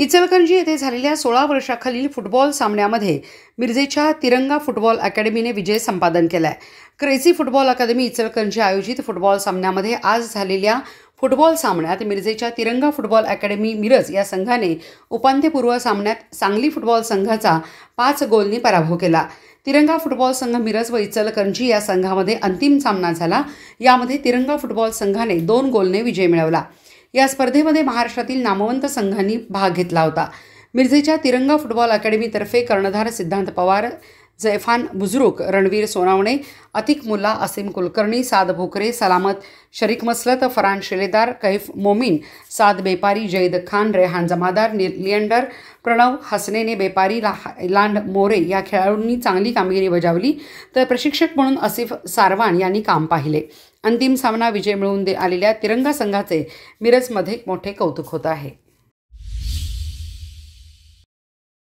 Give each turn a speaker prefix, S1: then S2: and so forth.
S1: इचलकरंजी येथे झालेल्या सोळा वर्षाखालील फुटबॉल सामन्यामध्ये मिरजेच्या तिरंगा फुटबॉल अकॅडमीने विजय संपादन केला आहे क्रेझी फुटबॉल अकादमी इचलकरंजी आयोजित फुटबॉल सामन्यामध्ये आज झालेल्या फुटबॉल सामन्यात मिरजेच्या तिरंगा फुटबॉल अकॅडमी मिरज या संघाने उपांत्यपूर्व सामन्यात सांगली फुटबॉल संघाचा पाच गोलनी पराभव केला तिरंगा फुटबॉल संघ मिरज व इचलकरंजी या संघामध्ये अंतिम सामना झाला यामध्ये तिरंगा फुटबॉल संघाने दोन गोलने विजय मिळवला या स्पर्धेमध्ये महाराष्ट्रातील नामवंत संघांनी भाग घेतला होता मिरजेच्या तिरंगा फुटबॉल अकॅडमीतर्फे कर्णधार सिद्धांत पवार जैफान बुजरुक रणवीर सोनावणे अतिक मुल्ला असीम कुलकर्णी साद भोकरे सलामत शरीक मसलत फरान शिलेदार कैफ मोमीन साद बेपारी जैद खान रेहान जमादार लियंडर प्रणव हसनेने बेपारी ला लांड मोरे या खेळाडूंनी चांगली कामगिरी बजावली तर प्रशिक्षक म्हणून असिफ सारवान यांनी काम पाहिले अंतिम सामना विजय मिळवून दे आलेल्या तिरंगा संघाचे मिरजमध्ये मोठे कौतुक होत आहे